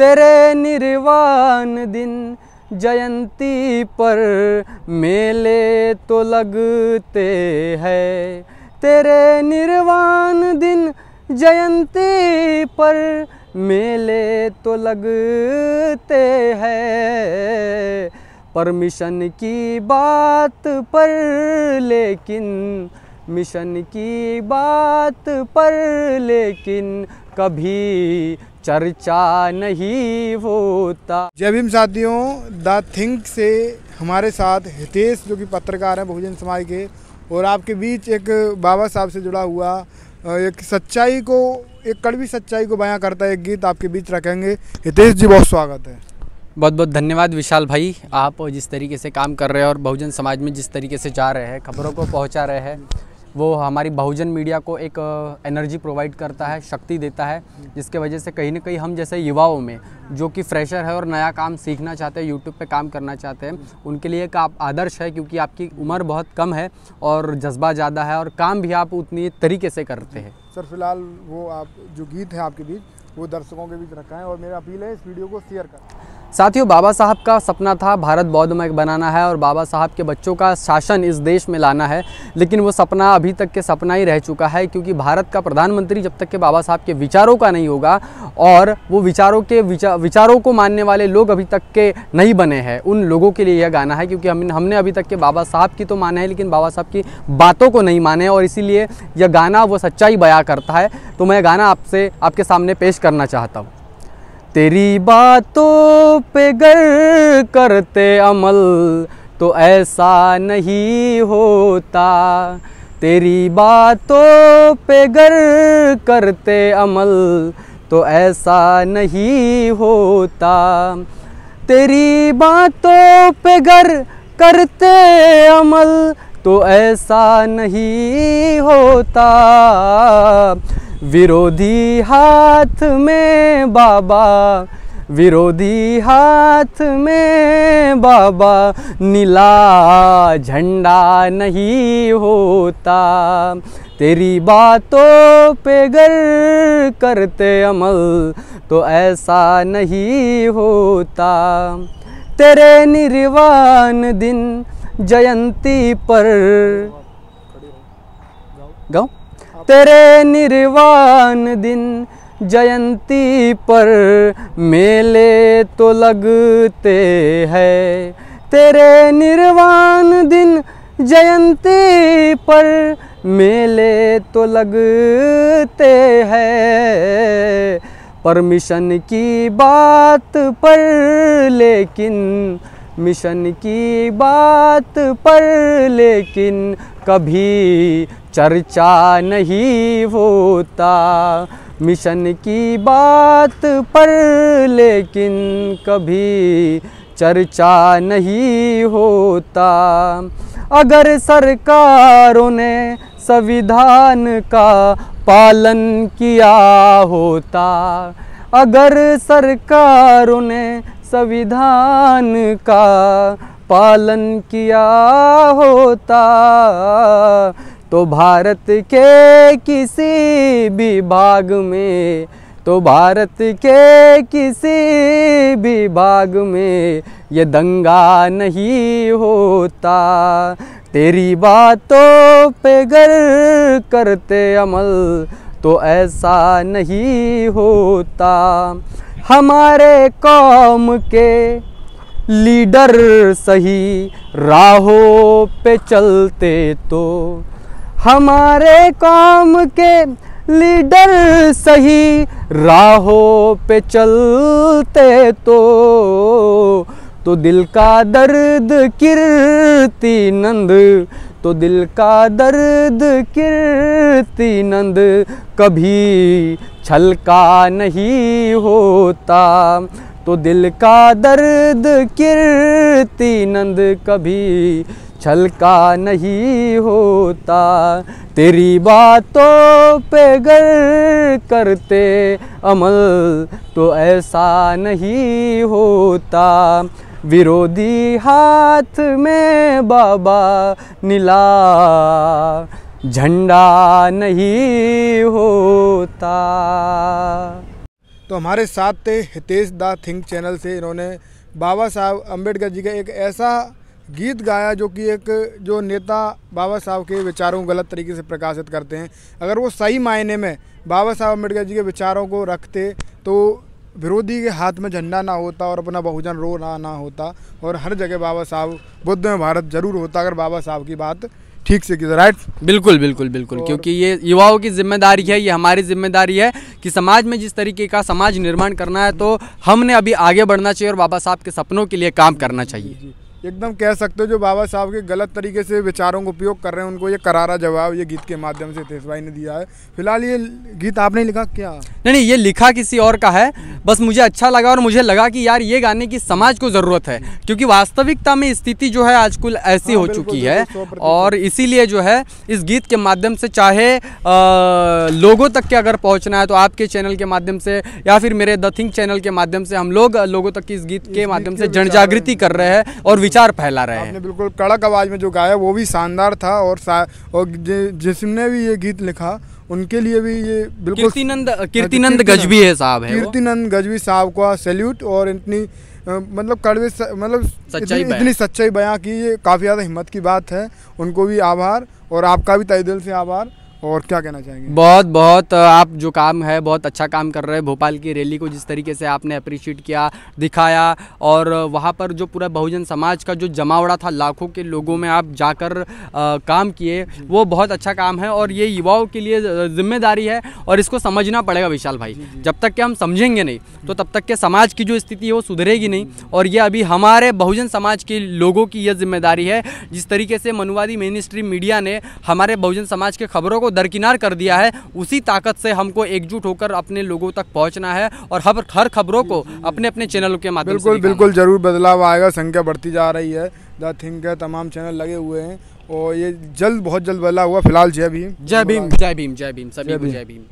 तेरे निर्वाण दिन जयंती पर मेले तो लगते हैं तेरे निर्वाण दिन जयंती पर मेले तो लगते हैं परमिशन की बात पर लेकिन मिशन की बात पर लेकिन कभी चर्चा नहीं होता जय भीम साथियों द थिंक से हमारे साथ हितेश जो कि पत्रकार हैं बहुजन समाज के और आपके बीच एक बाबा साहब से जुड़ा हुआ एक सच्चाई को एक कड़वी सच्चाई को बयां करता है एक गीत आपके बीच रखेंगे हितेश जी बहुत स्वागत है बहुत बहुत धन्यवाद विशाल भाई आप जिस तरीके से काम कर रहे हैं और बहुजन समाज में जिस तरीके से जा रहे हैं खबरों को पहुंचा रहे हैं वो हमारी बहुजन मीडिया को एक एनर्जी प्रोवाइड करता है शक्ति देता है जिसके वजह से कहीं ना कहीं हम जैसे युवाओं में जो कि फ्रेशर है और नया काम सीखना चाहते हैं यूट्यूब पे काम करना चाहते हैं उनके लिए एक आप आदर्श है क्योंकि आपकी उम्र बहुत कम है और जज्बा ज़्यादा है और काम भी आप उतनी तरीके से करते हैं सर फिलहाल वो आप जो गीत हैं आपके बीच वो दर्शकों के बीच रखा है और मेरा अपील है इस वीडियो को शेयर करें साथियों बाबा साहब का सपना था भारत बौद्धमय बनाना है और बाबा साहब के बच्चों का शासन इस देश में लाना है लेकिन वो सपना अभी तक के सपना ही रह चुका है क्योंकि भारत का प्रधानमंत्री जब तक के बाबा साहब के विचारों का नहीं होगा और वो विचारों के विचा, विचारों को मानने वाले लोग अभी तक के नहीं बने हैं उन लोगों के लिए यह गाना है क्योंकि हम हमने अभी तक के बाबा साहब की तो माना है लेकिन बाबा साहब की बातों को नहीं माने और इसीलिए यह गाना वो सच्चाई बया करता है तो मैं गाना आपसे आपके सामने पेश करना चाहता हूँ तेरी बातों पे गर करते अमल तो ऐसा नहीं होता तेरी बातों पे गर करते अमल तो ऐसा नहीं होता तेरी बातों पे गर करते अमल तो ऐसा नहीं होता विरोधी हाथ में बाबा विरोधी हाथ में बाबा नीला झंडा नहीं होता तेरी बातों पे गर करते अमल तो ऐसा नहीं होता तेरे निर्वाण दिन जयंती पर गाँव तेरे निर्वाण दिन जयंती पर मेले तो लगते हैं तेरे निर्वाण दिन जयंती पर मेले तो लगते हैं परमिशन की बात पर लेकिन मिशन की बात पर लेकिन कभी चर्चा नहीं होता मिशन की बात पर लेकिन कभी चर्चा नहीं होता अगर सरकारों ने संविधान का पालन किया होता अगर सरकारों ने संविधान का पालन किया होता तो भारत के किसी भी भाग में तो भारत के किसी भी भाग में ये दंगा नहीं होता तेरी बातों पे गर करते अमल तो ऐसा नहीं होता हमारे कौम के लीडर सही राहों पे चलते तो हमारे काम के लीडर सही राहों पे चलते तो तो दिल का दर्द कीर्ति नंद तो दिल का दर्द कीर्ति नंद कभी छलका नहीं होता तो दिल का दर्द कीर्ति नंद कभी छल का नहीं होता तेरी बातों पे गर करते अमल तो ऐसा नहीं होता विरोधी हाथ में बाबा नीला झंडा नहीं होता तो हमारे साथ थे हितेश दा थिंक चैनल से इन्होंने बाबा साहब अम्बेडकर जी का एक ऐसा गीत गाया जो कि एक जो नेता बाबा साहब के विचारों को गलत तरीके से प्रकाशित करते हैं अगर वो सही मायने में बाबा साहब अम्बेडकर जी के विचारों को रखते तो विरोधी के हाथ में झंडा ना होता और अपना बहुजन रो ना ना होता और हर जगह बाबा साहब बुद्ध में भारत जरूर होता अगर बाबा साहब की बात ठीक से की राइट बिल्कुल बिल्कुल बिल्कुल क्योंकि ये युवाओं की जिम्मेदारी है ये हमारी जिम्मेदारी है कि समाज में जिस तरीके का समाज निर्माण करना है तो हमने अभी आगे बढ़ना चाहिए और बाबा साहब के सपनों के लिए काम करना चाहिए एकदम कह सकते हो जो बाबा साहब के गलत तरीके से विचारों का उपयोग कर रहे हैं उनको ये करारा जवाब ये गीत के माध्यम से तेज भाई ने दिया है फिलहाल ये गीत आपने लिखा क्या नहीं नहीं ये लिखा किसी और का है बस मुझे अच्छा लगा और मुझे लगा कि यार ये गाने की समाज को ज़रूरत है क्योंकि वास्तविकता में स्थिति जो है आज कुल ऐसी हाँ, हो चुकी है और इसीलिए जो है इस गीत के माध्यम से चाहे लोगों तक के अगर पहुँचना है तो आपके चैनल के माध्यम से या फिर मेरे द थिंक चैनल के माध्यम से हम लोग लोगों तक इस गीत के माध्यम से जन कर रहे हैं और विचार फैला रहे हैं बिल्कुल कड़क आवाज़ में जो गाया वो भी शानदार था और और जिसने भी ये गीत लिखा उनके लिए भी ये बिल्कुल कीर्तिनंद गजवी हाँ, गजबी है साहब है कीर्तिनंद गजबी साहब का सैल्यूट और इतनी मतलब कड़वे मतलब सच्चाई इतनी, इतनी सच्चाई बयां की ये काफ़ी ज़्यादा हिम्मत की बात है उनको भी आभार और आपका भी तय दिल से आभार और क्या कहना चाहेंगे बहुत बहुत आप जो काम है बहुत अच्छा काम कर रहे हैं भोपाल की रैली को जिस तरीके से आपने अप्रिशिएट किया दिखाया और वहाँ पर जो पूरा बहुजन समाज का जो जमावड़ा था लाखों के लोगों में आप जाकर आ, काम किए वो बहुत अच्छा काम है और ये युवाओं के लिए जिम्मेदारी है और इसको समझना पड़ेगा विशाल भाई जब तक के हम समझेंगे नहीं तो तब तक के समाज की जो स्थिति है वो सुधरेगी नहीं और ये अभी हमारे बहुजन समाज के लोगों की यह जिम्मेदारी है जिस तरीके से मनुवादी मेन मीडिया ने हमारे बहुजन समाज के खबरों को को दरकिनार कर दिया है उसी ताकत से हमको एकजुट होकर अपने लोगों तक पहुंचना है और हर हर खबरों को अपने अपने चैनल के माध्यम बिल्कुल बिल्कुल जरूर बदलाव आएगा संख्या बढ़ती जा रही है द थिंक है तमाम चैनल लगे हुए हैं और ये जल्द बहुत जल्द बदलाव हुआ फिलहाल जय भीम जय भीम जय भीम जय भीम सभी जय भीम